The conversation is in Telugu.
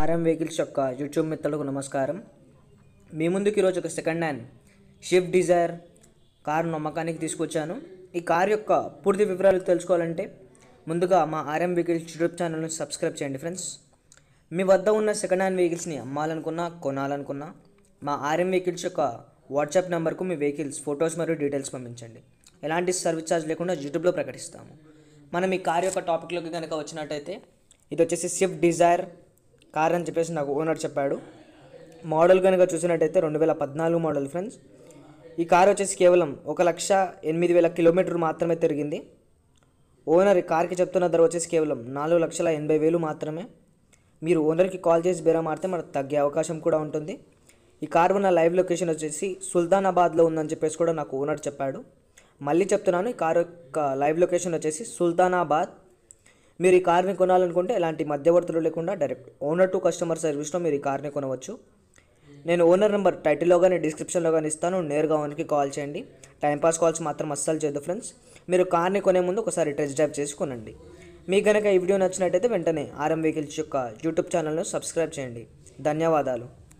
ఆర్ఎం వెహికల్స్ యొక్క యూట్యూబ్ మిత్రులకు నమస్కారం మీ ముందుకు ఈరోజు ఒక second hand Swift Dzire car నమ్మకానికి తీసుకొచ్చాను ఈ కార్ యొక్క పూర్తి వివరాలు తెలుసుకోవాలంటే ముందుగా మా ఆర్ఎం వెహికల్స్ యూట్యూబ్ ఛానల్ని సబ్స్క్రైబ్ చేయండి ఫ్రెండ్స్ మీ వద్ద ఉన్న సెకండ్ హ్యాండ్ వెహికల్స్ని అమ్మాలనుకున్నా కొనాలనుకున్నా మా ఆర్ఎం వెహికల్స్ యొక్క వాట్సాప్ నెంబర్కు మీ వెహికల్స్ ఫొటోస్ మరియు డీటెయిల్స్ పంపించండి ఎలాంటి సర్వీస్ ఛార్జ్ లేకుండా యూట్యూబ్లో ప్రకటిస్తాము మనం ఈ కార్ యొక్క టాపిక్లోకి కనుక వచ్చినట్టయితే ఇది వచ్చేసి స్విఫ్ట్ డిజైర్ కార్ అని చెప్పేసి నాకు ఓనర్ చెప్పాడు మోడల్ కనుక చూసినట్టయితే రెండు వేల పద్నాలుగు మోడల్ ఫ్రెండ్స్ ఈ కార్ వచ్చేసి కేవలం ఒక లక్ష ఎనిమిది వేల కిలోమీటర్ మాత్రమే తిరిగింది ఓనర్ కార్కి చెప్తున్న ధర వచ్చేసి కేవలం నాలుగు లక్షల ఎనభై వేలు మాత్రమే మీరు ఓనర్కి కాల్ చేసి బేరా మారితే మనకు తగ్గే అవకాశం కూడా ఉంటుంది ఈ కార్ ఉన్న లైవ్ లొకేషన్ వచ్చేసి సుల్తానాబాద్లో ఉందని చెప్పేసి కూడా నాకు ఓనర్ చెప్పాడు మళ్ళీ చెప్తున్నాను ఈ కార్ యొక్క లైవ్ లొకేషన్ వచ్చేసి సుల్తానాబాద్ మీరు ఈ కార్ని కొనాలనుకుంటే ఎలాంటి మధ్యవర్తులు లేకుండా డైరెక్ట్ ఓనర్ టు కస్టమర్ సర్వీస్లో మీరు ఈ కార్ని కొనవచ్చు నేను ఓనర్ నెంబర్ టైటిల్లో కానీ డిస్క్రిప్షన్లో కానీ ఇస్తాను నేరుగా ఓనర్కి కాల్ చేయండి టైంపాస్ కాల్స్ మాత్రం అస్సలు చేయదు ఫ్రెండ్స్ మీరు కార్ని కొనే ముందు ఒకసారి టెస్ట్ డ్రైవ్ కొనండి మీ కనుక ఈ వీడియో నచ్చినట్టయితే వెంటనే ఆర్ఎం వెహికల్స్ యొక్క యూట్యూబ్ ఛానల్ను సబ్స్క్రైబ్ చేయండి ధన్యవాదాలు